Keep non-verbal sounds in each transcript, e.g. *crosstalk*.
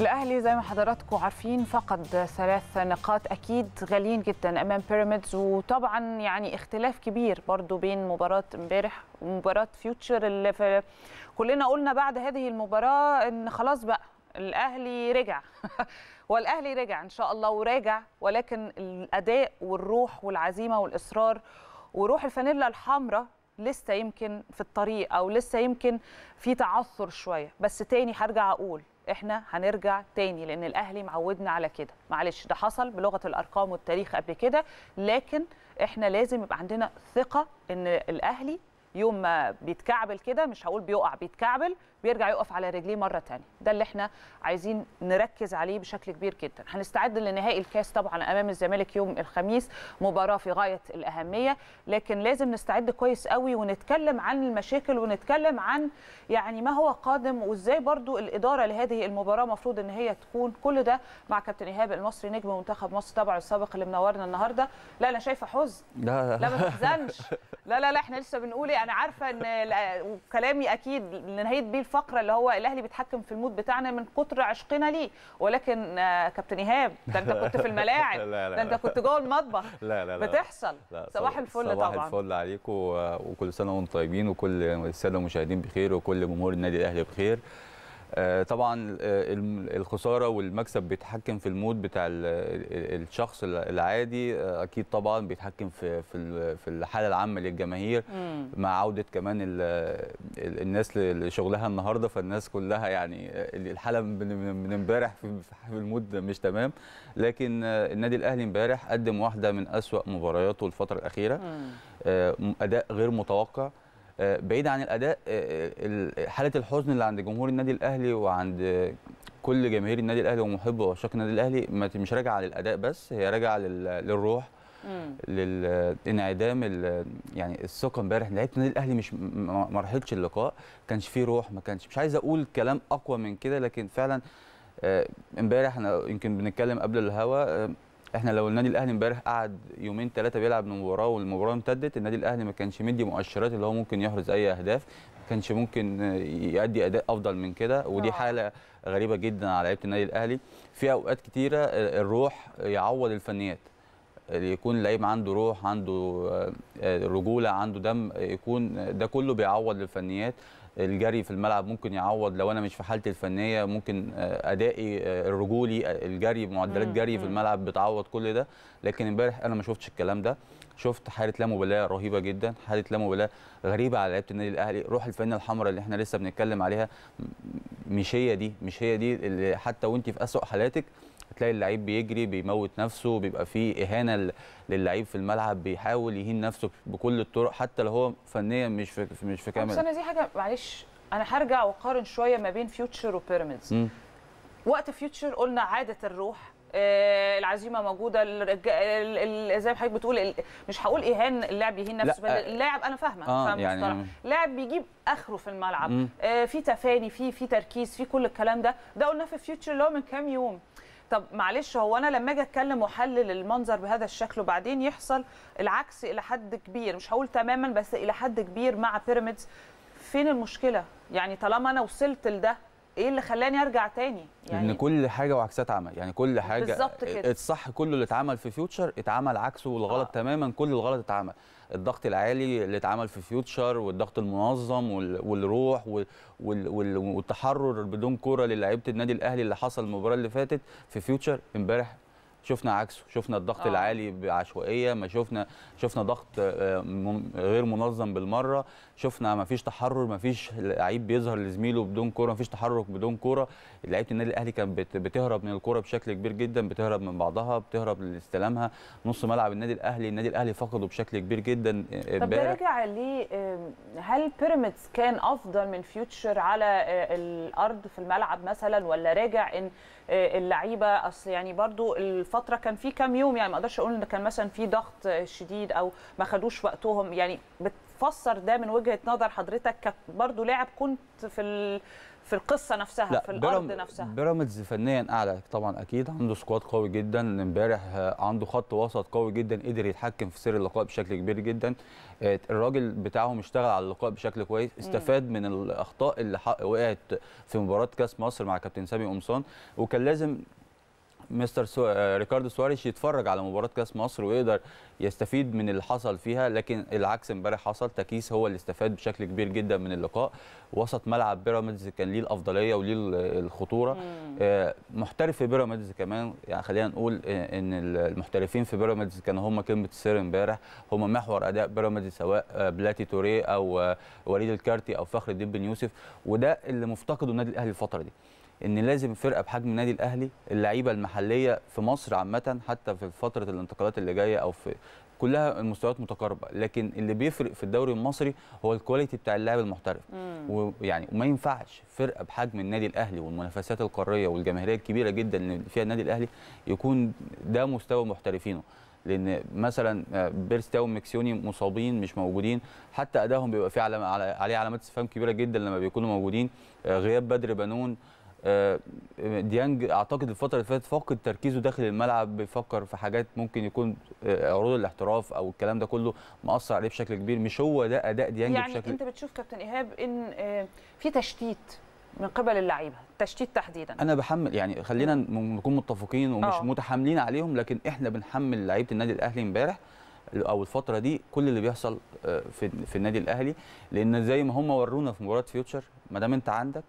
الاهلي زي ما حضراتكم عارفين فقد ثلاث نقاط اكيد غاليين جدا امام بيراميدز وطبعا يعني اختلاف كبير برضو بين مباراه امبارح ومباراه فيوتشر اللي في كلنا قلنا بعد هذه المباراه ان خلاص بقى الاهلي رجع *laughs* والاهلي رجع ان شاء الله وراجع ولكن الاداء والروح والعزيمه والاصرار وروح الفانيلا الحمراء لسه يمكن في الطريق او لسه يمكن في تعثر شويه بس تاني هرجع اقول احنا هنرجع تاني لان الاهلي معودنا على كده معلش ده حصل بلغه الارقام والتاريخ قبل كده لكن احنا لازم يبقى عندنا ثقه ان الاهلي يوم ما بيتكعبل كده مش هقول بيقع بيتكعبل بيرجع يقف على رجليه مره ثانيه ده اللي احنا عايزين نركز عليه بشكل كبير جدا هنستعد لنهائي الكاس طبعا امام الزمالك يوم الخميس مباراه في غايه الاهميه لكن لازم نستعد كويس قوي ونتكلم عن المشاكل ونتكلم عن يعني ما هو قادم وازاي برضو الاداره لهذه المباراه المفروض ان هي تكون كل ده مع كابتن ايهاب المصري نجم منتخب مصر طبعا السابق اللي منورنا النهارده لا انا شايفه حزن لا لا ما تحزنش لا لا لا احنا لسه بنقول إيه؟ انا عارفه ان كلامي اكيد لنهايه بيه الفقره اللي هو الاهلي بيتحكم في المود بتاعنا من كتر عشقنا ليه ولكن آه، كابتن ايهاب ده انت كنت في *laughs* الملاعب ده انت كنت جوه المطبخ لا لا لا بتحصل لا صباح الفل طبعا صباح الفل عليكم وكل سنه وانتم طيبين وكل الساده المشاهدين بخير وكل جمهور النادي الاهلي بخير آه، طبعا آه، الخساره والمكسب بيتحكم في المود بتاع الشخص العادي آه، اكيد طبعا بيتحكم في في الحاله العامه للجماهير مع عوده كمان الناس لشغلها النهارده فالناس كلها يعني الحاله من امبارح في المود مش تمام لكن النادي الاهلي امبارح قدم واحده من اسوا مبارياته الفتره الاخيره اداء غير متوقع بعيد عن الاداء آه، آه، حاله الحزن اللي عند جمهور النادي الاهلي وعند كل جماهير النادي الاهلي ومحبه وعشاق النادي الاهلي مش راجعه للاداء بس هي راجعه للروح للانعدام يعني الثقه امبارح لعيبه النادي الاهلي مش ما اللقاء ما كانش فيه روح ما كانش مش عايز اقول كلام اقوى من كده لكن فعلا آه، امبارح احنا يمكن بنتكلم قبل الهوا احنا لو النادي الاهلي امبارح قعد يومين ثلاثه بيلعب مباراه والمباراه امتدت النادي الاهلي ما كانش مدي مؤشرات اللي هو ممكن يحرز اي اهداف ما كانش ممكن يؤدي اداء افضل من كده ودي آه. حاله غريبه جدا على لعيبه النادي الاهلي في اوقات كتيره الروح يعوض الفنيات يكون اللعيب عنده روح عنده آه، آه، رجوله عنده دم يكون ده كله بيعوض الفنيات الجري في الملعب ممكن يعوض لو انا مش في حالتي الفنيه ممكن آه، ادائي آه، الرجولي آه، الجري معدلات جري في الملعب بتعوض كل ده لكن امبارح انا ما شفتش الكلام ده شفت حاله لا مبالاه رهيبه جدا حاله لا مبالاه غريبه على لعيبه النادي الاهلي روح الفنيه الحمراء اللي احنا لسه بنتكلم عليها مش هي دي مش هي دي اللي حتى وانت في اسوء حالاتك تلاقي اللعيب بيجري بيموت نفسه بيبقى فيه اهانه للعيب في الملعب بيحاول يهين نفسه بكل الطرق حتى لو هو فنيا مش في مش في كامل بس دي حاجه معلش انا هرجع واقارن شويه ما بين فيوتشر وبيراميدز وقت فيوتشر قلنا عاده الروح آه العزيمه موجوده زي ما حضرتك بتقول مش هقول اهان اللاعب يهين نفسه بل آه، اللاعب انا فاهمه آه فاهم يعني لاعب بيجيب اخره في الملعب آه في تفاني في في تركيز في كل الكلام ده ده قلناه في فيوتشر اللي هو من كام يوم طب معلش هو انا لما اجي اتكلم واحلل المنظر بهذا الشكل وبعدين يحصل العكس الى حد كبير مش هقول تماما بس الى حد كبير مع بيراميدز فين المشكله يعني طالما انا وصلت لده ايه اللي خلاني ارجع تاني يعني ان كل حاجه وعكسها اتعمل يعني كل حاجه بالظبط كده الصح كله اللي اتعمل في فيوتشر اتعمل عكسه والغلط آه. تماما كل الغلط اتعمل الضغط العالي اللي اتعمل في فيوتشر والضغط المنظم والروح والتحرر بدون كوره للاعيبه النادي الاهلي اللي حصل المباراه اللي فاتت في فيوتشر امبارح شفنا عكسه شفنا الضغط آه. العالي بعشوائيه ما شفنا شفنا ضغط آه، غير منظم بالمره شفنا ما فيش تحرر ما فيش لعيب بيظهر لزميله بدون كوره ما فيش تحرك بدون كوره لعيبه النادي الاهلي كانت بتهرب من الكوره بشكل كبير جدا بتهرب من بعضها بتهرب لاستلامها نص ملعب النادي الاهلي النادي الاهلي فقده بشكل كبير جدا آه، طب ده راجع ليه هل بيراميدز كان افضل من فيوتشر على آه، الارض في الملعب مثلا ولا راجع ان آه، اللعيبه اصل يعني برضو الفتره كان في كام يوم يعني ما اقدرش اقول ان كان مثلا في ضغط شديد او ما خدوش وقتهم يعني بتفسر ده من وجهه نظر حضرتك برضو لاعب كنت في في القصه نفسها لا في الارض نفسها بيراميدز فنيا اعلى طبعا اكيد عنده سكواد قوي جدا امبارح آه، عنده خط وسط قوي جدا قدر يتحكم في سير اللقاء بشكل كبير جدا آه، الراجل بتاعهم اشتغل على اللقاء بشكل كويس استفاد من الاخطاء اللي وقعت في مباراه كاس مصر مع كابتن سامي قمصان وكان لازم مستر سو... آه، ريكاردو سواريش يتفرج على مباراه كاس مصر ويقدر يستفيد من اللي حصل فيها لكن العكس امبارح حصل تكيس هو اللي استفاد بشكل كبير جدا من اللقاء وسط ملعب بيراميدز كان ليه الافضليه وليه الخطوره مم. آه، محترف في بيراميدز كمان يعني خلينا نقول آه، ان المحترفين في بيراميدز كانوا هم كلمه السر امبارح هم محور اداء بيراميدز سواء بلاتي توريه او وليد الكارتي او فخر الدين بن يوسف وده اللي مفتقده النادي الاهلي الفتره دي ان لازم فرقه بحجم النادي الاهلي اللعيبه المحليه في مصر عامه حتى في فتره الانتقالات اللي جايه او في كلها المستويات متقاربه لكن اللي بيفرق في الدوري المصري هو الكواليتي بتاع اللاعب المحترف ويعني وما ينفعش فرقه بحجم النادي الاهلي والمنافسات القاريه والجماهيريه الكبيره جدا اللي فيها النادي الاهلي يكون ده مستوى محترفينه لان مثلا آه، بيرستاو ميكسيوني مصابين مش موجودين حتى ادائهم بيبقى فيه علامه عليه علامات استفهام كبيره جدا لما بيكونوا موجودين آه، غياب بدر بنون آه، ديانج اعتقد الفتره اللي فاتت فقد تركيزه داخل الملعب بيفكر في حاجات ممكن يكون آه، عروض الاحتراف او الكلام ده كله مأثر عليه بشكل كبير مش هو ده اداء ديانج يعني بشكل يعني انت بتشوف كابتن ايهاب ان آه، في تشتيت من قبل اللعيبه تشتيت تحديدا انا بحمل يعني خلينا نكون متفقين ومش أوه. متحاملين عليهم لكن احنا بنحمل لعيبه النادي الاهلي امبارح او الفتره دي كل اللي بيحصل آه، في في النادي الاهلي لان زي ما هم ورونا في مباراه فيوتشر ما دام انت عندك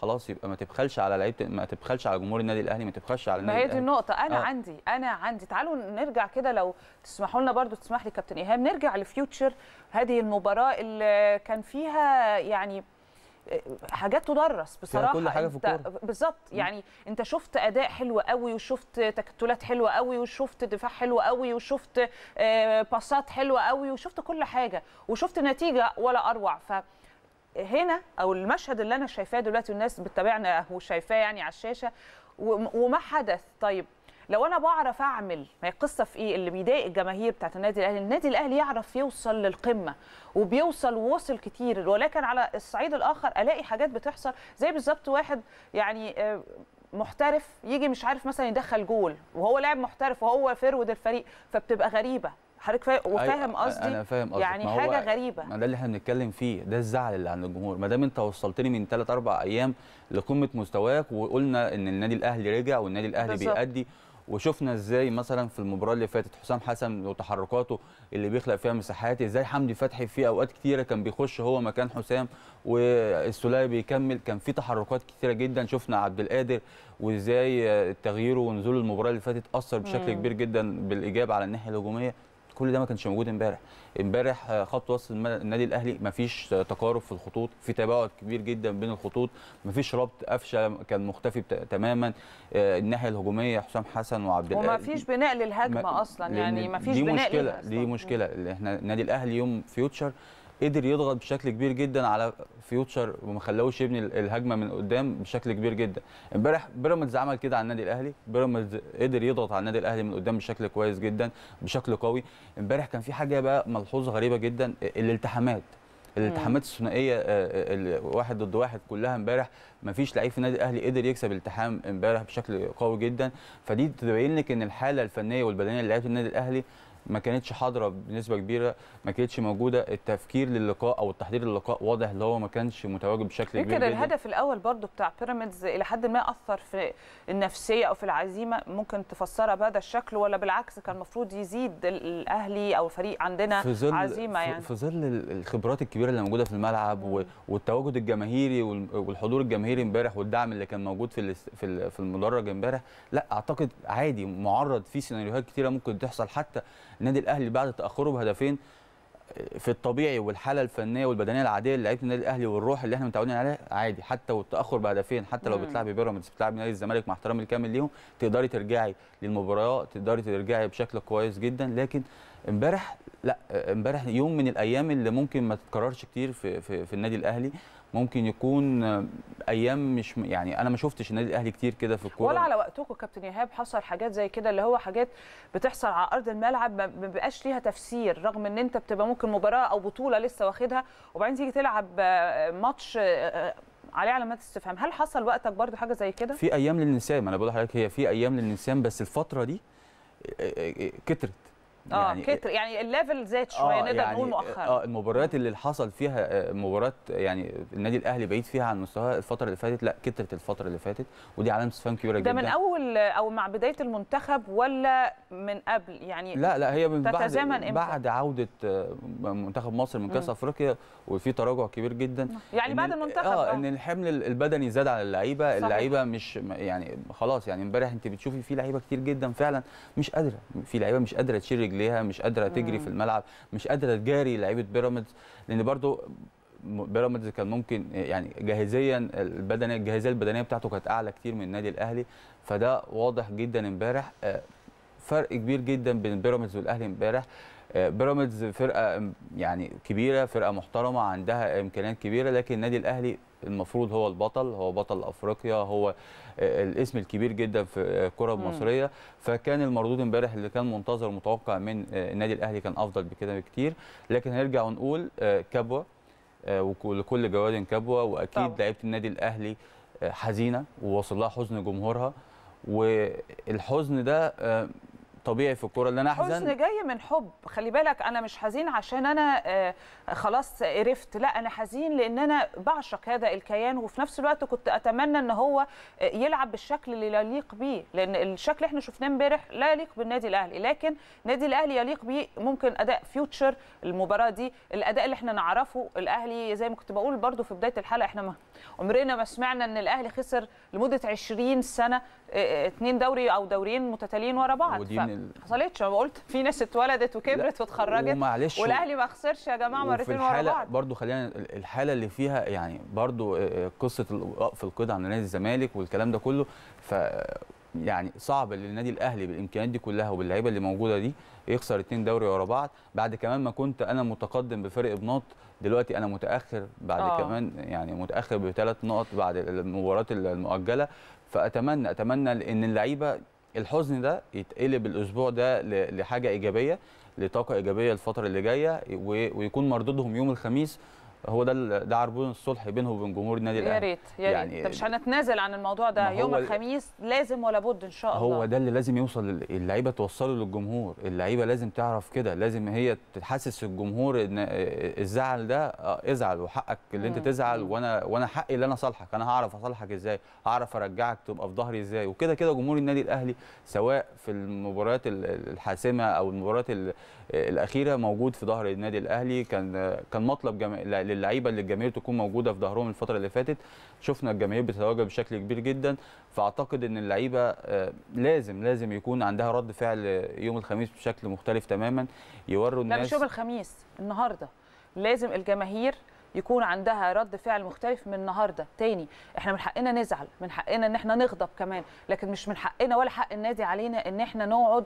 خلاص يبقى ما تبخلش على لعيبه ما تبخلش على جمهور النادي الاهلي ما تبخلش على النادي ما هي دي النقطه انا آه. عندي انا عندي تعالوا نرجع كده لو تسمحوا لنا برده تسمح لي كابتن ايهاب نرجع لفيوتشر هذه المباراه اللي كان فيها يعني حاجات تدرس بصراحه كل حاجه في الكوره بالظبط يعني انت شفت اداء حلو قوي وشفت تكتلات حلوه قوي وشفت دفاع حلو قوي وشفت آه، باصات حلوه قوي وشفت كل حاجه وشفت نتيجه ولا اروع ف هنا او المشهد اللي انا شايفاه دلوقتي والناس بتتابعنا وشايفاه يعني على الشاشه وما حدث طيب لو انا بعرف اعمل ما هي القصه في ايه اللي بيضايق الجماهير بتاعت النادي الاهلي النادي الاهلي يعرف يوصل للقمه وبيوصل ووصل كتير ولكن على الصعيد الاخر الاقي حاجات بتحصل زي بالظبط واحد يعني آه، محترف يجي مش عارف مثلا يدخل جول وهو لاعب محترف وهو فرود الفريق فبتبقى غريبه حضرتك أيوة، وفاهم قصدي انا فاهم قصدي يعني حاجه غريبه ما ده اللي احنا بنتكلم فيه ده الزعل اللي عند الجمهور ما دام انت وصلتني من 3 4 ايام لقمه مستواك وقلنا ان النادي الاهلي رجع والنادي الاهلي بالزبط. بيأدي وشفنا ازاي مثلا في المباراه اللي فاتت حسام حسن وتحركاته اللي بيخلق فيها مساحات ازاي حمدي فتحي في اوقات كتيره كان بيخش هو مكان حسام والسلاي بيكمل كان في تحركات كتيره جدا شفنا عبد القادر وازاي تغييره ونزول المباراه اللي فاتت اثر بشكل مم. كبير جدا بالايجاب على الناحيه الهجوميه كل ده ما كانش موجود امبارح امبارح آه، خط وسط النادي الاهلي ما فيش آه، تقارب في الخطوط في تباعد كبير جدا بين الخطوط ما فيش ربط قفشه كان مختفي تماما آه، الناحيه الهجوميه حسام حسن وعبد القادر وما فيش بناء للهجمه اصلا يعني ما فيش بناء مشكله دي مشكله احنا النادي الاهلي يوم فيوتشر قدر يضغط بشكل كبير جدا على فيوتشر وما خلاهوش يبني الهجمه من قدام بشكل كبير جدا امبارح بيراميدز عمل كده على النادي الاهلي بيراميدز قدر يضغط على النادي الاهلي من قدام بشكل كويس جدا بشكل قوي امبارح كان في حاجه بقى ملحوظه غريبه جدا الالتحامات الالتحامات الثنائيه آه، آه، واحد ضد واحد كلها امبارح ما فيش لعيب في النادي الاهلي قدر يكسب التحام امبارح بشكل قوي جدا فدي تبين لك ان الحاله الفنيه والبدنيه لعيبه النادي الاهلي ما كانتش حاضره بنسبه كبيره ما كانتش موجوده التفكير للقاء او التحضير للقاء واضح اللي هو ما كانش متواجد بشكل كبير يمكن الهدف الاول برضو بتاع بيراميدز الى حد ما اثر في النفسيه او في العزيمه ممكن تفسرها بهذا الشكل ولا بالعكس كان المفروض يزيد الاهلي او الفريق عندنا في ظل عزيمه يعني في ظل الخبرات الكبيره اللي موجوده في الملعب والتواجد الجماهيري والحضور الجماهيري امبارح والدعم اللي كان موجود في في المدرج امبارح لا اعتقد عادي معرض في سيناريوهات كتيره ممكن تحصل حتى النادي الاهلي بعد تاخره بهدفين آه، في الطبيعي والحاله الفنيه والبدنيه العاديه لعيبه النادي الاهلي والروح اللي احنا متعودين عليها عادي حتى والتاخر بهدفين حتى لو بتلعب بيراميدز بتلعب نادي الزمالك مع احترامي الكامل ليهم تقدري ترجعي للمباراه تقدري ترجعي بشكل كويس جدا لكن امبارح لا امبارح يوم من الايام اللي ممكن ما تتكررش كتير في في, في النادي الاهلي ممكن يكون ايام مش يعني انا ما شفتش النادي الاهلي كتير كده في الكوره ولا على وقتكم كابتن ايهاب حصل حاجات زي كده اللي هو حاجات بتحصل على ارض الملعب ما بيبقاش ليها تفسير رغم ان انت بتبقى ممكن مباراه او بطوله لسه واخدها وبعدين تيجي تلعب آه، ماتش آه، آه، عليه علامات استفهام هل حصل وقتك برضو حاجه زي كده في ايام للنسيان انا بقول لحضرتك هي في ايام للنسيان بس الفتره دي كترت اه يعني إيه؟ كتر يعني الليفل زاد شويه آه نقدر يعني نقول مؤخرا اه المباريات اللي حصل فيها آه، مباراه يعني النادي الاهلي بعيد فيها عن مستواه الفتره اللي فاتت لا كترت الفتره اللي فاتت ودي علامه استفهام كبيره جدا ده من اول او مع بدايه المنتخب ولا من قبل يعني لا لا هي من بعد إمتى؟ بعد عوده آه، منتخب مصر من كاس افريقيا وفي تراجع كبير جدا يعني بعد المنتخب آه،, اه ان الحمل البدني زاد على اللعيبه اللعيبه مش يعني خلاص يعني امبارح انت بتشوفي في لعيبه كتير جدا فعلا مش قادره في لعيبه مش قادره تشيل رجليها مش قادره تجري في الملعب مش قادره تجاري لعيبه بيراميدز لان برضو بيراميدز كان ممكن يعني جاهزيا البدنيه الجاهزيه البدنيه بتاعته كانت اعلى كتير من النادي الاهلي فده واضح جدا امبارح آه، فرق كبير جدا بين بيراميدز والاهلي امبارح آه، بيراميدز فرقه يعني كبيره فرقه محترمه عندها امكانيات كبيره لكن النادي الاهلي المفروض هو البطل هو بطل افريقيا هو الاسم الكبير جدا في الكره المصريه فكان المردود امبارح اللي كان منتظر متوقع من النادي الاهلي كان افضل بكده بكتير لكن هنرجع ونقول آه، كبوه آه، ولكل جواد كبوه واكيد لعيبه النادي الاهلي آه، حزينه ووصل لها حزن جمهورها والحزن ده طبيعي في الكوره ان انا احزن حزن جاي من حب خلي بالك انا مش حزين عشان انا آه، خلاص قرفت لا انا حزين لان انا بعشق هذا الكيان وفي نفس الوقت كنت اتمنى ان هو آه، يلعب بالشكل اللي يليق بيه لان الشكل اللي احنا شفناه امبارح لا يليق بالنادي الاهلي لكن النادي الاهلي يليق بيه ممكن اداء فيوتشر المباراه دي الاداء اللي احنا نعرفه الاهلي زي ما كنت بقول برده في بدايه الحلقه احنا ما عمرنا ما سمعنا ان الاهلي خسر لمده 20 سنه اثنين آه، دوري او دوريين متتاليين ورا بعض ودي ال... حصلتش انا قلت في ناس اتولدت وكبرت واتخرجت ومعلش والاهلي ما خسرش يا جماعه مرتين ورا بعض برضه خلينا الحاله اللي فيها يعني برضه آه، آه، قصه في القيد عن نادي الزمالك والكلام ده كله ف يعني صعب للنادي الاهلي بالامكانيات دي كلها وباللعيبه اللي موجوده دي يخسر اتنين دوري ورا بعض بعد كمان ما كنت انا متقدم بفرق بنط دلوقتي انا متاخر بعد أوه. كمان يعني متاخر بثلاث نقط بعد المباراه المؤجله فاتمنى اتمنى ان اللعيبه الحزن ده يتقلب الاسبوع ده لحاجه ايجابيه لطاقه ايجابيه الفتره اللي جايه ويكون مردودهم يوم الخميس هو ده ده عربون الصلح بينه وبين جمهور النادي الاهلي يا ريت يا ريت يعني مش هنتنازل عن الموضوع ده يوم الخميس لازم ولا بد ان شاء الله هو ده اللي لازم يوصل اللعيبه توصله للجمهور اللعيبه لازم تعرف كده لازم هي تحسس الجمهور ان الزعل ده آه، ازعل وحقك اللي انت تزعل وانا وانا حقي اللي انا اصالحك انا هعرف اصالحك ازاي هعرف ارجعك تبقى في ظهري ازاي وكده كده جمهور النادي الاهلي سواء في المباريات الحاسمه او المباريات الاخيره موجود في ظهر النادي الاهلي كان كان مطلب جم... للعيبه اللي الجماهير تكون موجوده في ظهرهم الفتره اللي فاتت شفنا الجماهير بتتواجد بشكل كبير جدا فاعتقد ان اللعيبه آه، لازم لازم يكون عندها رد فعل يوم الخميس بشكل مختلف تماما يوروا الناس لا مش يوم الخميس النهارده لازم الجماهير يكون عندها رد فعل مختلف من النهارده تاني احنا من حقنا نزعل من حقنا ان احنا نغضب كمان لكن مش من حقنا ولا حق النادي علينا ان احنا نقعد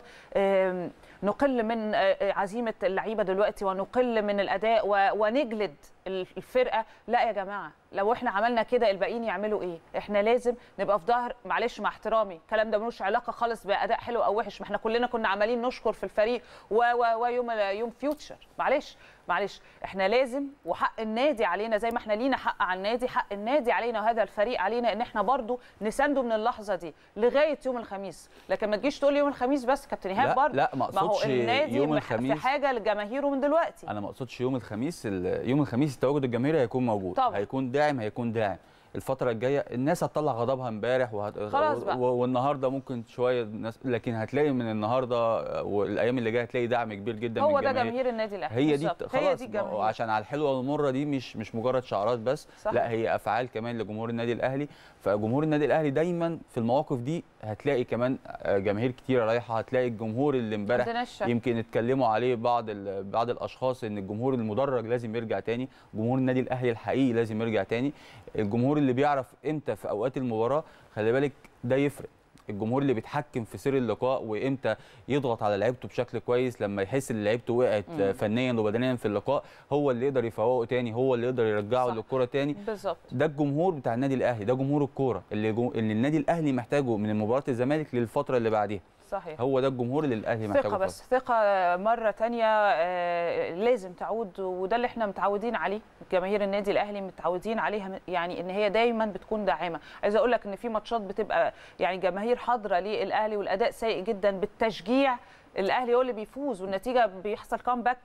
نقل من آه، آه، عزيمه اللعيبه دلوقتي ونقل من الاداء ونجلد الفرقه لا يا جماعه لو احنا عملنا كده الباقيين يعملوا ايه احنا لازم نبقى في ظهر معلش مع احترامي الكلام ده ملوش علاقه خالص باداء حلو او وحش ما احنا كلنا كنا عمالين نشكر في الفريق و و ويوم يوم فيوتشر معلش معلش احنا لازم وحق النادي علينا زي ما احنا لينا حق على النادي حق النادي علينا وهذا الفريق علينا ان احنا برضو نسنده من اللحظه دي لغايه يوم الخميس لكن ما تجيش تقول يوم الخميس بس كابتن ايهاب برضو لا ما اقصدش يوم الخميس في حاجه لجماهيره من دلوقتي انا ما اقصدش يوم الخميس يوم الخميس تواجد الجماهير هيكون موجود طبعا. هيكون داعم هيكون داعم الفتره الجايه الناس هتطلع غضبها امبارح وهت... خلاص بقى. والنهارده ممكن شويه ناس لكن هتلاقي من النهارده والايام اللي جايه هتلاقي دعم كبير جدا هو من ده جماهير النادي الاهلي هي دي خلاص هي دي عشان على الحلوه والمره دي مش مش مجرد شعارات بس صح. لا هي افعال كمان لجمهور النادي الاهلي فجمهور النادي الاهلي دايما في المواقف دي هتلاقي كمان آه، جماهير كتيره رايحه هتلاقي الجمهور اللي امبارح يمكن اتكلموا عليه بعض بعض الاشخاص ان الجمهور المدرج لازم يرجع تاني جمهور النادي الاهلي الحقيقي لازم يرجع تاني الجمهور اللي بيعرف امتى في اوقات المباراه خلي بالك ده يفرق الجمهور اللي بيتحكم في سير اللقاء وامتى يضغط على لعيبته بشكل كويس لما يحس ان لعيبته وقعت مم. فنيا وبدنيا في اللقاء هو اللي يقدر يفوقه تاني هو اللي يقدر يرجعه للكره تاني بالظبط ده الجمهور بتاع النادي الاهلي ده جمهور الكوره اللي, جم... اللي النادي الاهلي محتاجه من مباراه الزمالك للفتره اللي بعديها صحيح هو ده الجمهور اللي الاهلي محتاجه ثقه بس ثقه مره ثانيه آه، لازم تعود وده اللي احنا متعودين عليه جماهير النادي الاهلي متعودين عليها يعني ان هي دايما بتكون داعمه عايزه اقول لك ان في ماتشات بتبقى يعني جماهير حاضره للاهلي والاداء سيء جدا بالتشجيع الاهلي هو اللي بيفوز والنتيجه بيحصل كامباك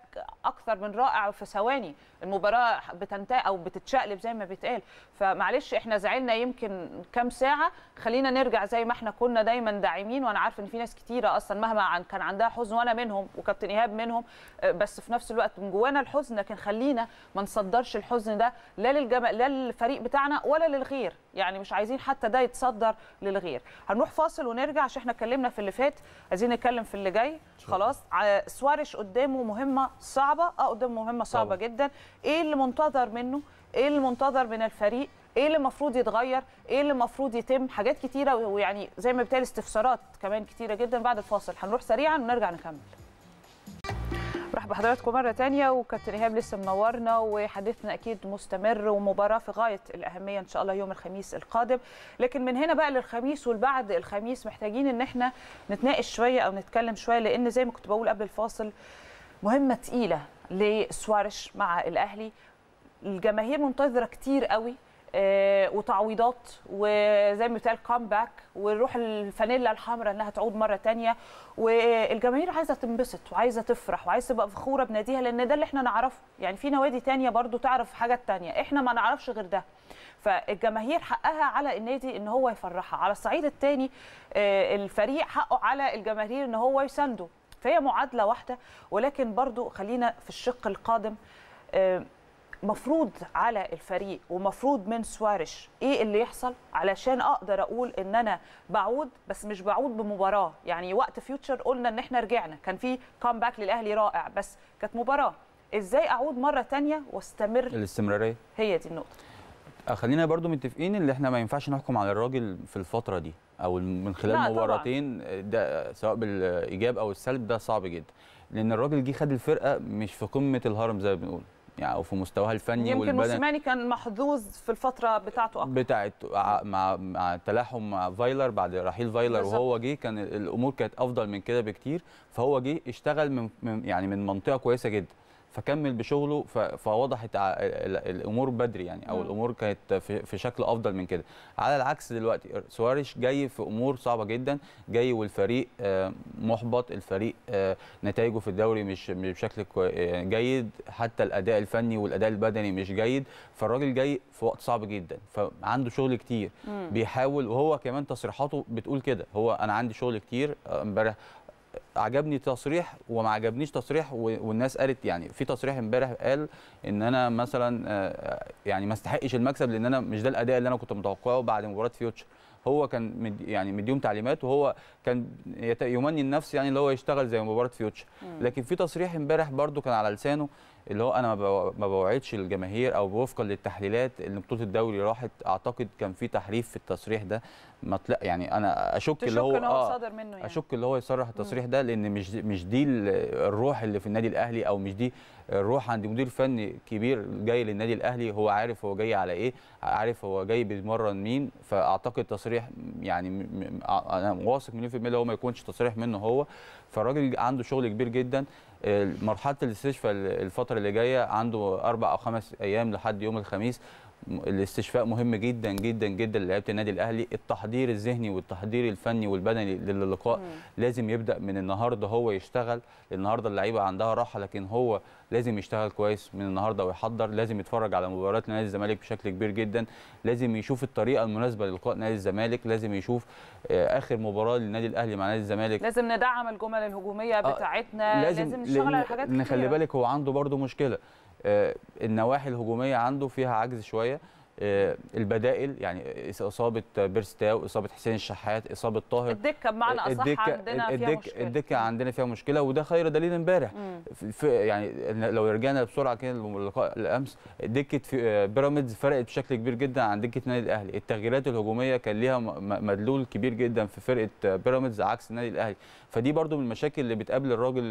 اكثر من رائع في ثواني المباراه بتنتهي او بتتشقلب زي ما بيتقال فمعلش احنا زعلنا يمكن كام ساعه خلينا نرجع زي ما احنا كنا دايما داعمين وانا عارفه ان في ناس كتيره اصلا مهما كان عندها حزن وانا منهم وكابتن ايهاب منهم آه، بس في نفس الوقت من جوانا الحزن لكن خلينا ما نصدرش الحزن ده لا للجم... لا للفريق بتاعنا ولا للغير يعني مش عايزين حتى ده يتصدر للغير هنروح فاصل ونرجع عشان احنا اتكلمنا في اللي فات عايزين نتكلم في اللي جاي خلاص سواريش قدامه مهمه صعبه اه قدامه مهمه صعبه طبعا. جدا ايه اللي منتظر منه ايه اللي منتظر من الفريق ايه اللي المفروض يتغير ايه اللي المفروض يتم حاجات كتيره ويعني زي ما بتقال استفسارات كمان كتيره جدا بعد الفاصل هنروح سريعا ونرجع نكمل بحضراتكم مرة تانية وكابتن إيهاب لسه منورنا وحديثنا أكيد مستمر ومباراة في غاية الأهمية إن شاء الله يوم الخميس القادم لكن من هنا بقى للخميس والبعد الخميس محتاجين إن إحنا نتناقش شوية أو نتكلم شوية لأن زي ما كنت بقول قبل الفاصل مهمة تقيلة لسوارش مع الأهلي الجماهير منتظرة كتير قوي آه، وتعويضات وزي ما بيتقال كامباك والروح الفانيلا الحمراء انها تعود مره ثانيه والجماهير عايزه تنبسط وعايزه تفرح وعايزه تبقى فخوره بناديها لان ده اللي احنا نعرفه يعني في نوادي ثانيه برضو تعرف حاجات ثانيه احنا ما نعرفش غير ده فالجماهير حقها على النادي ان هو يفرحها على الصعيد الثاني آه، الفريق حقه على الجماهير ان هو يسانده فهي معادله واحده ولكن برضو خلينا في الشق القادم آه، مفروض على الفريق ومفروض من سوارش ايه اللي يحصل علشان اقدر اقول ان انا بعود بس مش بعود بمباراه يعني وقت فيوتشر قلنا ان احنا رجعنا كان في باك للاهلي رائع بس كانت مباراه ازاي اعود مره تانية واستمر الاستمراريه هي دي النقطه آه، خلينا برضو متفقين ان احنا ما ينفعش نحكم على الراجل في الفتره دي او من خلال مباراتين ده سواء بالايجاب او السلب ده صعب جدا لان الراجل جه خد الفرقه مش في قمه الهرم زي ما بنقول يعني او في مستواها الفني يمكن والبدن يمكن موسيماني كان محظوظ في الفتره بتاعته اكتر بتاعت آه، مع مع تلاحم مع فايلر بعد رحيل فايلر بالزبط. وهو جه كان الامور كانت افضل من كده بكتير فهو جه اشتغل من يعني من منطقه كويسه جدا فكمل بشغله فوضحت الامور بدري يعني او الامور كانت في شكل افضل من كده على العكس دلوقتي سواريش جاي في امور صعبه جدا جاي والفريق آه، محبط الفريق آه، نتائجه في الدوري مش بشكل آه، جيد حتى الاداء الفني والاداء البدني مش جيد فالراجل جاي في وقت صعب جدا فعنده شغل كتير بيحاول وهو كمان تصريحاته بتقول كده هو انا عندي شغل كتير امبارح عجبني تصريح وما عجبنيش تصريح والناس قالت يعني في تصريح امبارح قال ان انا مثلا آه، آه، يعني ما استحقش المكسب لان انا مش ده الاداء اللي انا كنت متوقعه بعد مباراه فيوتشر هو كان يعني مديهم تعليمات وهو كان يمني النفس يعني اللي هو يشتغل زي مباراه فيوتشر لكن في تصريح امبارح برده كان على لسانه اللي هو انا ما بوعدش الجماهير او وفقا للتحليلات ان بطوله الدوري راحت اعتقد كان في تحريف في التصريح ده ما يعني انا اشك اللي هو اه صادر منه يعني. اشك اللي هو يصرح التصريح ده لان مش مش دي الروح اللي في النادي الاهلي او مش دي الروح عند مدير فني كبير جاي للنادي الاهلي هو عارف هو جاي على ايه عارف هو جاي بيتمرن مين فاعتقد تصريح يعني انا واثق 100% في هو ما يكونش تصريح منه هو فالراجل عنده شغل كبير جدا مرحله الاستشفاء الفتره اللي جايه عنده اربع او خمس ايام لحد يوم الخميس الاستشفاء مهم جدا جدا جدا لعيبه النادي الاهلي التحضير الذهني والتحضير الفني والبدني للقاء لازم يبدا من النهارده هو يشتغل النهارده اللعيبه عندها راحه لكن هو لازم يشتغل كويس من النهارده ويحضر لازم يتفرج على مباريات نادي الزمالك بشكل كبير جدا لازم يشوف الطريقه المناسبه للقاء نادي الزمالك لازم يشوف آه، اخر مباراه للنادي الاهلي مع نادي الزمالك لازم ندعم الجمل الهجوميه آه، بتاعتنا آه لازم, لازم نشتغل على حاجات نخلي بالك هو عنده برده مشكله آه، النواحي الهجوميه عنده فيها عجز شويه آه، البدائل يعني اصابه بيرستاو اصابه حسين الشحات اصابه طاهر الدكه بمعنى اصح الدكة عندنا الدكة فيها مشكله الدكه عندنا فيها مشكله وده خير دليل امبارح يعني لو رجعنا بسرعه كده للقاء الامس دكه آه، بيراميدز فرقت بشكل كبير جدا عن دكه النادي الاهلي التغييرات الهجوميه كان ليها مدلول كبير جدا في فرقه بيراميدز عكس النادي الاهلي فدي برضو من المشاكل اللي بتقابل الراجل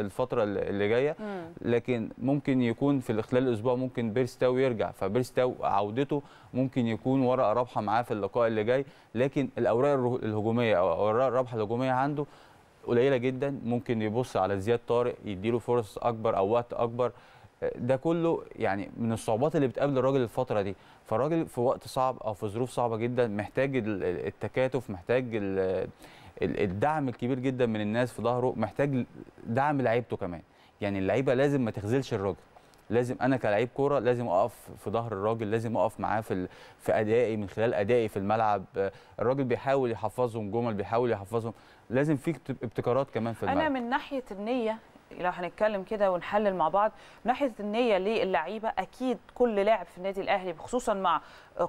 الفتره اللي جايه لكن ممكن يكون في خلال الاسبوع ممكن بيرستاو يرجع فبيرستاو عودته ممكن يكون ورقه رابحه معاه في اللقاء اللي جاي لكن الاوراق الهجوميه او اوراق الرابحه الهجوميه عنده قليله جدا ممكن يبص على زياد طارق يديله فرص اكبر او وقت اكبر ده كله يعني من الصعوبات اللي بتقابل الراجل الفتره دي فالراجل في وقت صعب او في ظروف صعبه جدا محتاج التكاتف محتاج الدعم الكبير جدا من الناس في ظهره محتاج دعم لعيبته كمان يعني اللعيبه لازم ما تخذلش الراجل لازم انا كلاعب كوره لازم اقف في ظهر الراجل لازم اقف معاه في ال... في ادائي من خلال ادائي في الملعب الراجل بيحاول يحفظهم جمل بيحاول يحفظهم لازم في ابتكارات كمان في الملعب انا من ناحيه النيه لو هنتكلم كده ونحلل مع بعض من ناحيه النيه للعيبه اكيد كل لاعب في النادي الاهلي خصوصا مع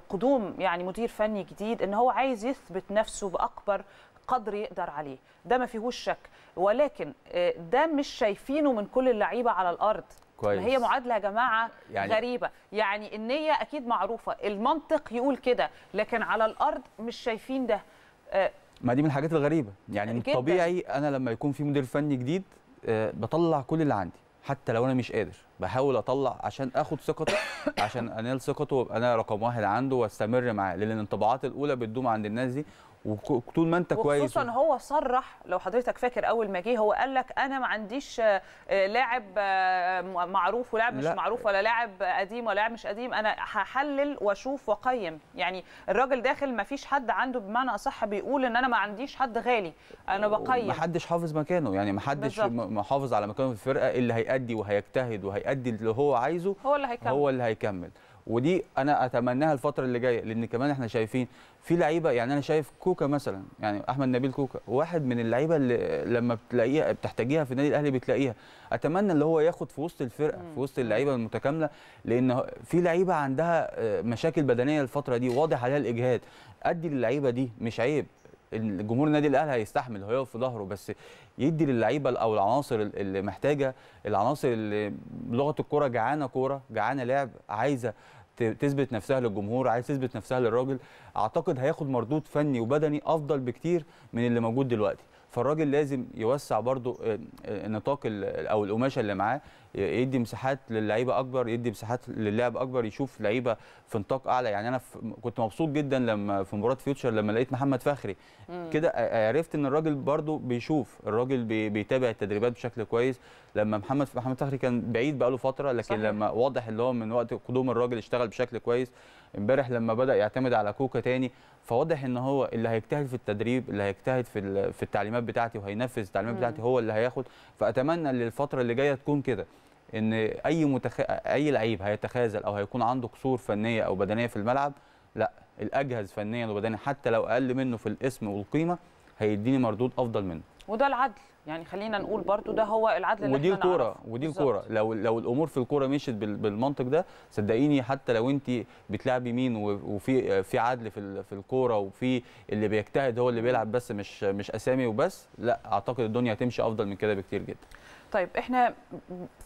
قدوم يعني مدير فني جديد ان هو عايز يثبت نفسه باكبر قدر يقدر عليه ده ما فيهوش شك ولكن آه، ده مش شايفينه من كل اللعيبه على الارض كويس. هي معادله يا جماعه يعني غريبه يعني النيه اكيد معروفه المنطق يقول كده لكن على الارض مش شايفين ده آه، ما دي من الحاجات الغريبه يعني جداً. طبيعي انا لما يكون في مدير فني جديد آه، بطلع كل اللي عندي حتى لو انا مش قادر بحاول اطلع عشان اخد ثقته عشان انال ثقته وابقى انا رقم واحد عنده واستمر معاه لان الانطباعات الاولى بتدوم عند الناس دي وطول ما انت كويس وخصوصا هو صرح لو حضرتك فاكر اول ما جه هو قال لك انا ما عنديش آه، لاعب آه، معروف ولاعب مش لا. معروف ولا لاعب قديم ولا لاعب مش قديم انا هحلل واشوف واقيم يعني الراجل داخل ما فيش حد عنده بمعنى اصح بيقول ان انا ما عنديش حد غالي انا بقيم ما حدش حافظ مكانه يعني ما حدش محافظ على مكانه في الفرقه إيه اللي هيأدي وهيجتهد وهيأدي اللي هو عايزه هو اللي هيكمل هو اللي هيكمل ودي انا اتمناها الفتره اللي جايه لان كمان احنا شايفين في لعيبه يعني انا شايف كوكا مثلا يعني احمد نبيل كوكا واحد من اللعيبه اللي لما بتلاقيها بتحتاجيها في النادي الاهلي بتلاقيها اتمنى اللي هو ياخد في وسط الفرقه في وسط اللعيبه المتكامله لان في لعيبه عندها آه، مشاكل بدنيه الفتره دي واضح عليها الاجهاد ادي للعيبه دي مش عيب الجمهور النادي الاهلي هيستحمل هيقف في ظهره بس يدي للعيبه او العناصر اللي محتاجه العناصر اللي لغه الكوره جعانه كوره جعانه لعب عايزه تثبت نفسها للجمهور عايز تثبت نفسها للراجل اعتقد هياخد مردود فني وبدني افضل بكتير من اللي موجود دلوقتي فالراجل لازم يوسع برضو آه، آه، نطاق او القماشه اللي معاه يدي مساحات للعيبه اكبر يدي مساحات للعب اكبر يشوف لعيبه في نطاق اعلى يعني انا كنت مبسوط جدا لما في مباراه فيوتشر لما لقيت محمد فخري كده عرفت ان الراجل برضو بيشوف الراجل بيتابع التدريبات بشكل كويس لما محمد محمد فخري كان بعيد بقاله فتره لكن صحيح. لما واضح اللي هو من وقت قدوم الراجل اشتغل بشكل كويس امبارح لما بدا يعتمد على كوكا تاني فواضح ان هو اللي هيجتهد في التدريب اللي هيجتهد في في التعليمات بتاعتي وهينفذ التعليمات بتاعتي هو اللي هياخد فاتمنى ان الفتره اللي جايه تكون كده ان اي متخ... اي لعيب هيتخاذل او هيكون عنده قصور فنيه او بدنيه في الملعب لا الاجهز فنيا وبدنيا حتى لو اقل منه في الاسم والقيمه هيديني مردود افضل منه وده العدل يعني خلينا نقول برضو ده هو العدل اللي ودي الكوره ودي الكوره لو لو الامور في الكوره مشيت بالمنطق ده صدقيني حتى لو انت بتلعبي مين وفي في عدل في في الكوره وفي اللي بيجتهد هو اللي بيلعب بس مش مش اسامي وبس لا اعتقد الدنيا هتمشي افضل من كده بكتير جدا طيب احنا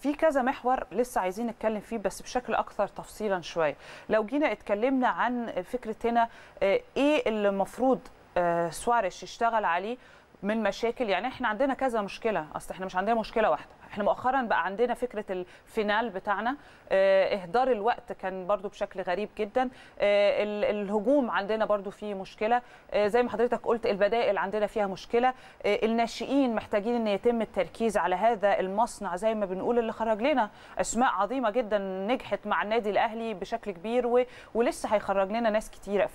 في كذا محور لسه عايزين نتكلم فيه بس بشكل اكثر تفصيلا شويه لو جينا اتكلمنا عن فكره هنا آه، ايه اللي المفروض آه، سواريش يشتغل عليه من مشاكل يعني احنا عندنا كذا مشكله اصل احنا مش عندنا مشكله واحده احنا مؤخرا بقى عندنا فكره الفينال بتاعنا آه، اهدار الوقت كان برضو بشكل غريب جدا آه، الهجوم عندنا برضو فيه مشكله آه، زي ما حضرتك قلت البدائل عندنا فيها مشكله الناشئين محتاجين ان يتم التركيز على هذا المصنع زي ما بنقول اللي خرج لنا اسماء عظيمه جدا نجحت مع النادي الاهلي بشكل كبير ولسه هيخرج لنا ناس كتيره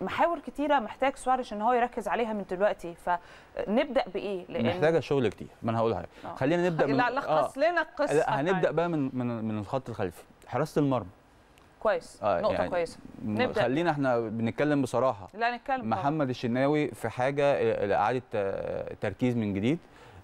فمحاور كتيره محتاج سوارش ان هو يركز عليها من دلوقتي فنبدا بايه لان محتاجه شغل كتير ما انا هقولها خلينا نبدا من لخص آه. لنا القصه هنبدا بقى من من من الخط الخلفي حراسه المرمى كويس آه نقطه يعني كويسه نبدا خلينا احنا بنتكلم بصراحه لا نتكلم محمد الشناوي في حاجه آه، لاعاده آه، تركيز من جديد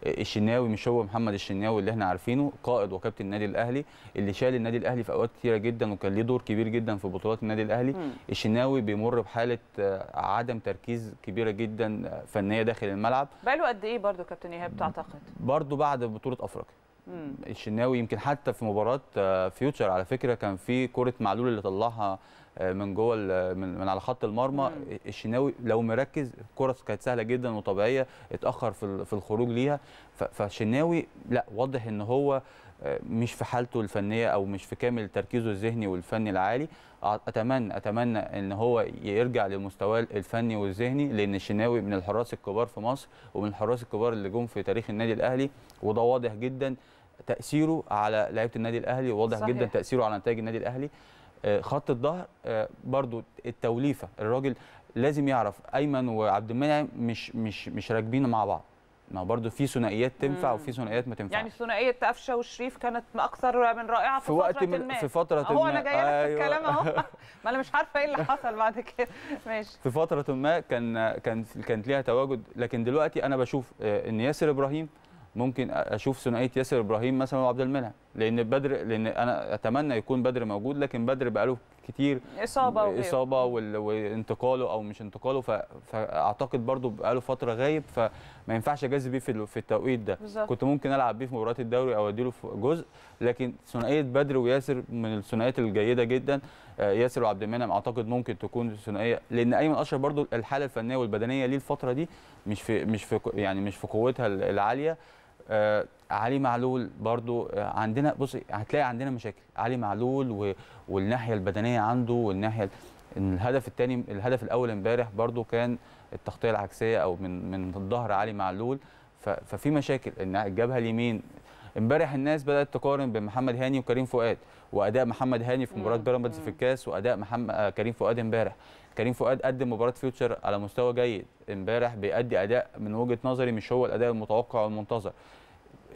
الشناوي مش هو محمد الشناوي اللي احنا عارفينه قائد وكابتن النادي الاهلي اللي شال النادي الاهلي في اوقات كثيره جدا وكان ليه دور كبير جدا في بطولات النادي الاهلي الشناوي بيمر بحاله آه، عدم تركيز كبيره جدا آه، فنيه داخل الملعب بقاله قد ايه برضه كابتن ايهاب تعتقد برضه بعد بطوله افريقيا مم. الشناوي يمكن حتى في مباراه آه، فيوتشر على فكره كان في كره معلول اللي طلعها آه، من جوه من, على خط المرمى مم. الشناوي لو مركز الكره كانت سهله جدا وطبيعيه اتاخر في في الخروج ليها فالشناوي لا واضح ان هو آه، مش في حالته الفنيه او مش في كامل تركيزه الذهني والفني العالي اتمنى اتمنى ان هو يرجع لمستواه الفني والذهني لان الشناوي من الحراس الكبار في مصر ومن الحراس الكبار اللي جم في تاريخ النادي الاهلي وده واضح جدا تاثيره على لعيبه النادي الاهلي واضح جدا تاثيره على نتائج النادي الاهلي آه، خط الظهر آه، برضو التوليفه الراجل لازم يعرف ايمن وعبد المنعم مش مش مش راكبين مع بعض ما برضه في ثنائيات تنفع مم. وفي ثنائيات ما تنفعش يعني ثنائيه قفشه وشريف كانت اكثر من رائعه في, في وقت فتره من ما في فتره ما اهو انا جايه أيوة. في الكلام اهو *laughs* ما انا مش عارفه ايه اللي حصل بعد كده ماشي في فتره ما كان كان كانت ليها تواجد لكن دلوقتي انا بشوف آه، ان ياسر ابراهيم ممكن اشوف ثنائيه ياسر ابراهيم مثلا وعبد المنعم لان بدر لان انا اتمنى يكون بدر موجود لكن بدر بقاله كتير اصابه وغير. اصابه وانتقاله او مش انتقاله فاعتقد برضو بقاله فتره غايب فما ينفعش اجازي بيه في التوقيت ده بالزبط. كنت ممكن العب بيه في مباريات الدوري او اديله جزء لكن ثنائيه بدر وياسر من الثنائيات الجيده جدا آه، ياسر وعبد المنعم اعتقد ممكن تكون ثنائيه لان ايمن اشرف برضو الحاله الفنيه والبدنيه ليه الفتره دي مش في مش في يعني مش في قوتها العاليه آه علي معلول برضو آه عندنا بصي هتلاقي عندنا مشاكل علي معلول و... والناحيه البدنيه عنده والناحيه الهدف الثاني الهدف الاول امبارح برضو كان التغطيه العكسيه او من من الظهر علي معلول ف... ففي مشاكل ان الجبهه اليمين امبارح الناس بدات تقارن بين محمد هاني وكريم فؤاد واداء محمد هاني في مباراه بيراميدز في الكاس واداء محمد آه، كريم فؤاد امبارح كريم فؤاد قدم مباراه فيوتشر على مستوى جيد امبارح بيأدي اداء من وجهه نظري مش هو الاداء المتوقع والمنتظر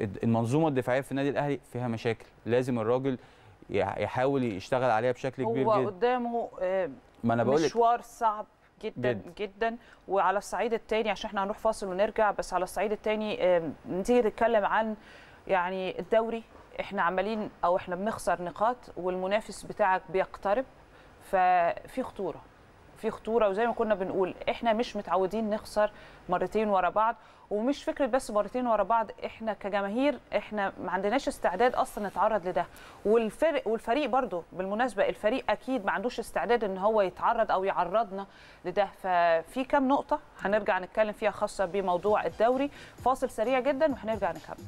المنظومه الدفاعيه في النادي الاهلي فيها مشاكل لازم الراجل يحاول يشتغل عليها بشكل كبير جدا هو قدامه آه، ما أنا بقولك مشوار صعب جدا جد. جدا وعلى الصعيد الثاني عشان احنا هنروح فاصل ونرجع بس على الصعيد الثاني آه، نتيجه تتكلم عن يعني الدوري احنا عمالين او احنا بنخسر نقاط والمنافس بتاعك بيقترب ففي خطوره في خطوره وزي ما كنا بنقول احنا مش متعودين نخسر مرتين ورا بعض ومش فكره بس مرتين ورا بعض احنا كجماهير احنا ما عندناش استعداد اصلا نتعرض لده والفرق والفريق برضه بالمناسبه الفريق اكيد ما عندوش استعداد ان هو يتعرض او يعرضنا لده ففي كام نقطه هنرجع نتكلم فيها خاصه بموضوع الدوري فاصل سريع جدا وهنرجع نكمل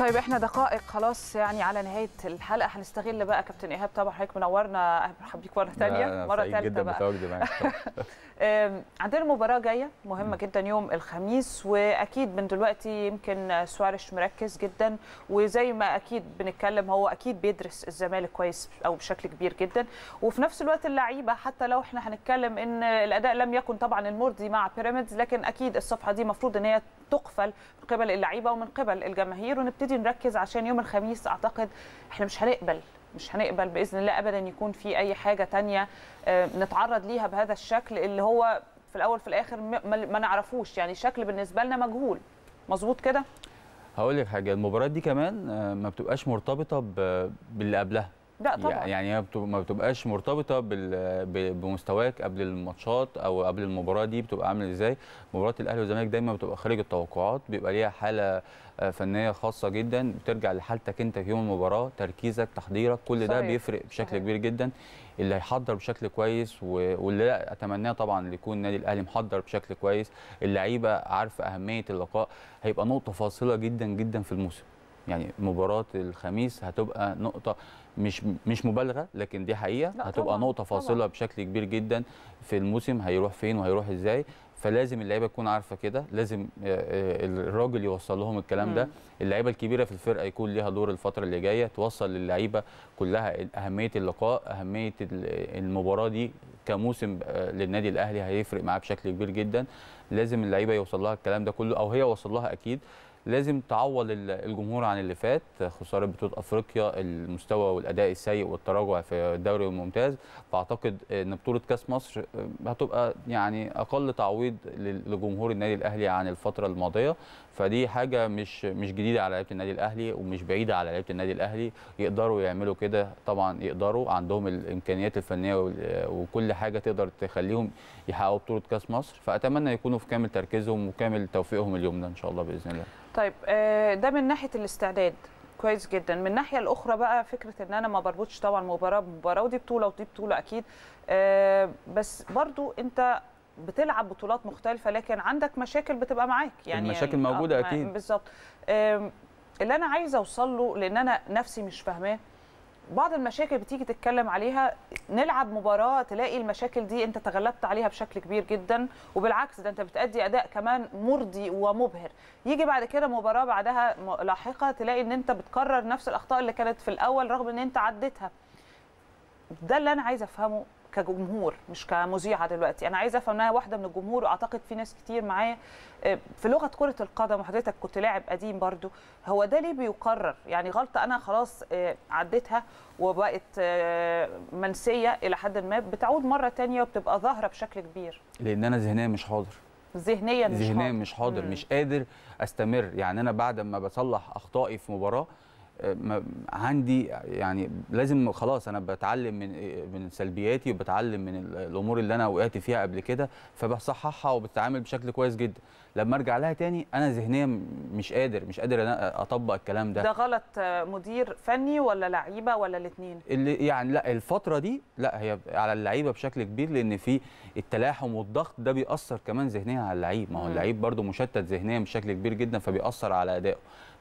طيب احنا دقائق خلاص يعني على نهايه الحلقه هنستغل بقى كابتن ايهاب طبعا حضرتك منورنا مرحب بيك مره ثانيه مره ثالثه بقى جدا بتواجدي معاك *laughs* عندنا مباراه جايه مهمه جدا يوم الخميس واكيد من دلوقتي يمكن سوارش مركز جدا وزي ما اكيد بنتكلم هو اكيد بيدرس الزمالك كويس او بشكل كبير جدا وفي نفس الوقت اللعيبه حتى لو احنا هنتكلم ان الاداء لم يكن طبعا المرضي مع بيراميدز لكن اكيد الصفحه دي المفروض ان هي تقفل من قبل اللعيبه ومن قبل الجماهير ونبتدي نركز عشان يوم الخميس اعتقد احنا مش هنقبل مش هنقبل باذن الله ابدا يكون في اي حاجه تانية آه، نتعرض ليها بهذا الشكل اللي هو في الاول في الاخر ما نعرفوش يعني الشكل بالنسبه لنا مجهول مظبوط كده هقول لك حاجه المباريات دي كمان آه، ما بتبقاش مرتبطه باللي قبلها لا طبعا يعني هي ما بتبقاش مرتبطه بمستواك قبل الماتشات او قبل المباراه دي بتبقى عامل ازاي مباراه الاهلي والزمالك دايما بتبقى خارج التوقعات بيبقى ليها حاله آه، فنيه خاصه جدا بترجع لحالتك انت في يوم المباراه تركيزك تحضيرك كل صحيح. ده بيفرق بشكل صحيح. كبير جدا اللي هيحضر بشكل كويس واللي لا اتمناه طبعا اللي يكون النادي الاهلي محضر بشكل كويس اللعيبه عارفه اهميه اللقاء هيبقى نقطه فاصله جدا جدا في الموسم يعني مباراه الخميس هتبقى نقطه مش مش مبالغه لكن دي حقيقه هتبقى طبعا. نقطه فاصله طبعا. بشكل كبير جدا في الموسم هيروح فين وهيروح ازاي فلازم اللعيبه تكون عارفه كده لازم آه، آه، الراجل يوصل لهم الكلام ده اللعيبه الكبيره في الفرقه يكون ليها دور الفتره اللي جايه توصل للعيبه كلها اهميه اللقاء اهميه المباراه دي كموسم آه، للنادي الاهلي هيفرق معاه بشكل كبير جدا لازم اللعيبه يوصل لها الكلام ده كله او هي وصل لها اكيد لازم تعوض الجمهور عن اللي فات خساره بطوله افريقيا المستوى والاداء السيء والتراجع في الدوري الممتاز فاعتقد ان بطوله كاس مصر آه، هتبقى يعني اقل تعويض لجمهور النادي الاهلي عن الفتره الماضيه فدي حاجه مش مش جديده على لعيبه النادي الاهلي ومش بعيده على لعيبه النادي الاهلي يقدروا يعملوا كده طبعا يقدروا عندهم الامكانيات الفنيه آه، وكل حاجه تقدر تخليهم يحققوا بطوله كاس مصر فاتمنى يكونوا في كامل تركيزهم وكامل توفيقهم اليوم ده ان شاء الله باذن الله طيب آه، ده من ناحيه الاستعداد كويس جدا من الناحيه الاخرى بقى فكره ان انا ما بربطش طبعا مباراه بمباراه ودي بطوله ودي بطوله اكيد آه، بس برضو انت بتلعب بطولات مختلفه لكن عندك مشاكل بتبقى معاك يعني, يعني المشاكل آه، موجوده اكيد بالظبط اللي انا عايزه اوصل له لان انا نفسي مش فاهماه بعض المشاكل بتيجي تتكلم عليها نلعب مباراه تلاقي المشاكل دي انت تغلبت عليها بشكل كبير جدا وبالعكس ده انت بتادي اداء كمان مرضي ومبهر يجي بعد كده مباراه بعدها لاحقه تلاقي ان انت بتكرر نفس الاخطاء اللي كانت في الاول رغم ان انت عديتها ده اللي انا عايزه افهمه كجمهور مش كمذيعه دلوقتي انا عايزه افهم واحده من الجمهور واعتقد في ناس كتير معايا آه، في لغه كره القدم وحضرتك كنت لاعب قديم برضو هو ده ليه بيقرر يعني غلطه انا خلاص آه، عديتها وبقت آه، منسيه الى حد ما بتعود مره تانية وبتبقى ظاهره بشكل كبير لان انا ذهنيا مش حاضر ذهنيا مش ذهنيا مش حاضر مم. مش قادر استمر يعني انا بعد ما بصلح اخطائي في مباراه عندي يعني لازم خلاص انا بتعلم من من سلبياتي وبتعلم من الامور اللي انا وقعت فيها قبل كده فبصححها وبتعامل بشكل كويس جدا لما ارجع لها تاني انا ذهنيا مش قادر مش قادر اطبق الكلام ده ده غلط مدير فني ولا لعيبه ولا الاثنين اللي يعني لا الفتره دي لا هي على اللعيبه بشكل كبير لان في التلاحم والضغط ده بيأثر كمان ذهنيا على اللعيب ما هو اللعيب برده مشتت ذهنيا بشكل كبير جدا فبيأثر على ادائه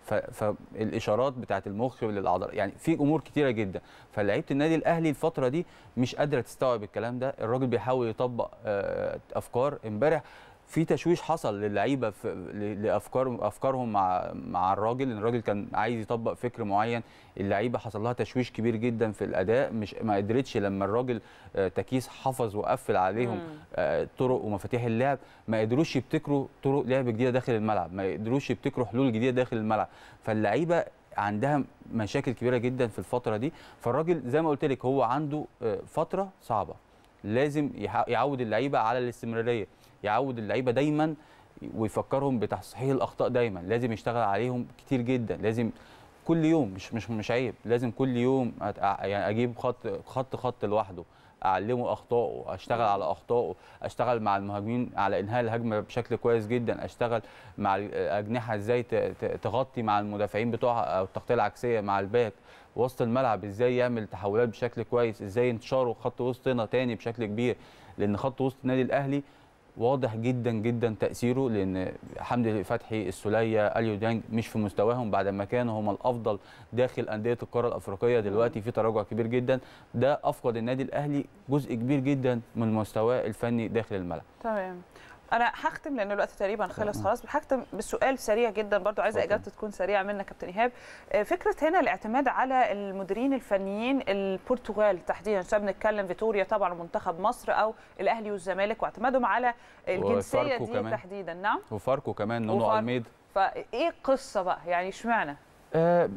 فالاشارات بتاعه المخ للاعضاء يعني في امور كتيره جدا فلعيبه النادي الاهلي الفتره دي مش قادره تستوعب الكلام ده الراجل بيحاول يطبق آه، افكار امبارح في تشويش حصل للعيبه لافكار افكارهم مع مع الراجل ان الراجل كان عايز يطبق فكر معين اللعيبه حصل لها تشويش كبير جدا في الاداء مش ما قدرتش لما الراجل آه، تكيس حفظ وقفل عليهم آه، طرق ومفاتيح اللعب ما قدروش يبتكروا طرق لعب جديده داخل الملعب ما قدروش يبتكروا حلول جديده داخل الملعب فاللعيبه عندها مشاكل كبيره جدا في الفتره دي فالراجل زي ما قلت لك هو عنده آه، فتره صعبه لازم يعود اللعيبه على الاستمراريه يعود اللعيبه دايما ويفكرهم بتصحيح الاخطاء دايما لازم يشتغل عليهم كتير جدا لازم كل يوم مش مش مش عيب لازم كل يوم يعني اجيب خط خط خط لوحده اعلمه اخطائه اشتغل على اخطائه اشتغل مع المهاجمين على انهاء الهجمه بشكل كويس جدا اشتغل مع الاجنحه ازاي تغطي مع المدافعين بتوعها او التغطيه العكسيه مع الباك وسط الملعب ازاي يعمل تحولات بشكل كويس ازاي انتشاره خط وسطنا تاني بشكل كبير لان خط وسط النادي الاهلي واضح جدا جدا تاثيره لان حمدي فتحي السوليه اليو ديانج مش في مستواهم بعد ما كانوا هم الافضل داخل انديه القاره الافريقيه دلوقتي في تراجع كبير جدا ده افقد النادي الاهلي جزء كبير جدا من مستواه الفني داخل الملعب تمام انا هختم لان الوقت تقريبا خلص خلاص هختم بسؤال سريع جدا برضو عايزه اجابته تكون سريعه منك كابتن ايهاب آه، فكره هنا الاعتماد على المديرين الفنيين البرتغال تحديدا سواء بنتكلم فيتوريا طبعا منتخب مصر او الاهلي والزمالك واعتمادهم على الجنسيه دي كمان. تحديدا نعم وفاركو كمان نونو الميد فايه القصه بقى يعني اشمعنى آه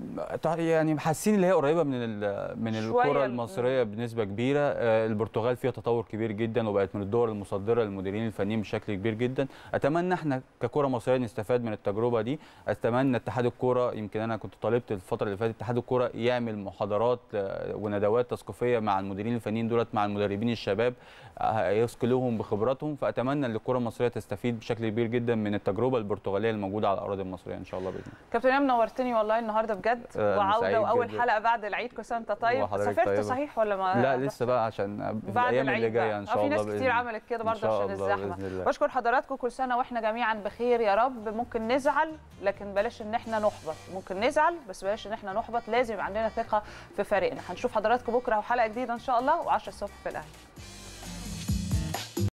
يعني حاسين اللي هي قريبه من من الكره المصريه بنسبه كبيره آه البرتغال فيها تطور كبير جدا وبقت من الدول المصدره للمديرين الفنيين بشكل كبير جدا اتمنى احنا ككره مصريه نستفاد من التجربه دي اتمنى اتحاد الكره يمكن انا كنت طالبت الفتره اللي فاتت اتحاد الكره يعمل محاضرات آه، وندوات تثقيفيه مع المديرين الفنيين دولت مع المدربين الشباب آه، يسقي بخبراتهم فاتمنى ان الكره المصريه تستفيد بشكل كبير جدا من التجربه البرتغاليه الموجوده على الاراضي المصريه ان شاء الله باذن الله كابتن منورتني والله النهارده بجد وعوده آه، واول جدا. حلقه بعد العيد كل سنه وانت طيب سافرت طيب. صحيح ولا ما لا لسه بقى عشان بعد الايام اللي جايه ان آه، شاء الله في ناس كتير عملت كده برضه عشان الزحمه بشكر حضراتكم كل سنه واحنا جميعا بخير يا رب ممكن نزعل لكن بلاش ان احنا نحبط ممكن نزعل بس بلاش ان احنا نحبط لازم يبقى عندنا ثقه في فريقنا هنشوف حضراتكم بكره وحلقه جديده ان شاء الله و10 الصبح في الاهلي